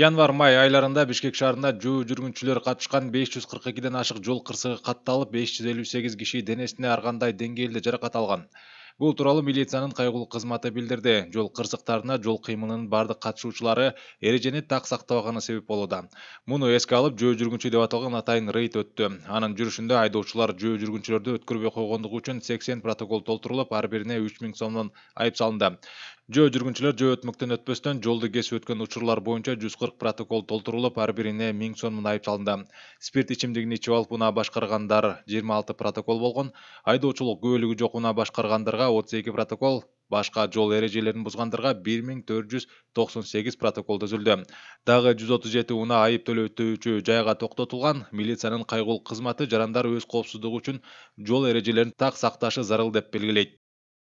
Январ-май айларында Бишкек шаарында жөө жүргүнчүлөр катышкан 542ден ашык жол кырсыгы катталып, 558 киши денесине ар кандай деңгээлде жаракат алган. Бул тууралуу милициянын кайгылуу кызматы билдирди. Жол кырсыктарына жол кыймылынын бардык катышуучулары эрежени так сактабаганы себеп болууда. Муну эске алып, жөө жүргүнчү деп аталган атайын рейд өттү. Анын жүрүшүндө айдоочулар жөө жүргүнчүлөрдү өткөрбөй койгондугу үчүн 80 протокол толтурулуп, ар бирине 3000 сомдон айып салынды. жөө жүргүнчүлөр жөө өтмөктөн өтпөстөн жолду кесип өткөн учурлар боюнча жүз кырк протокол толтурулуп ар бирине миң сомдон айып салынды спирт ичимдигин ичип алып унаа башкаргандар жыйырма алты протокол болгон айдоочулук күбөлүгү жок унаа башкаргандарга отуз эки протокол башка жол эрежелерин бузгандарга бир миң төрт жүз токсон сегиз протокол түзүлдү дагы жүз отуз жети унаа айып төлөтүүчү жайга токтотулган милициянын кайгылуу кызматы жарандар өз коопсуздугу үчүн жол эрежелерин так сакташы зарыл деп белгилейт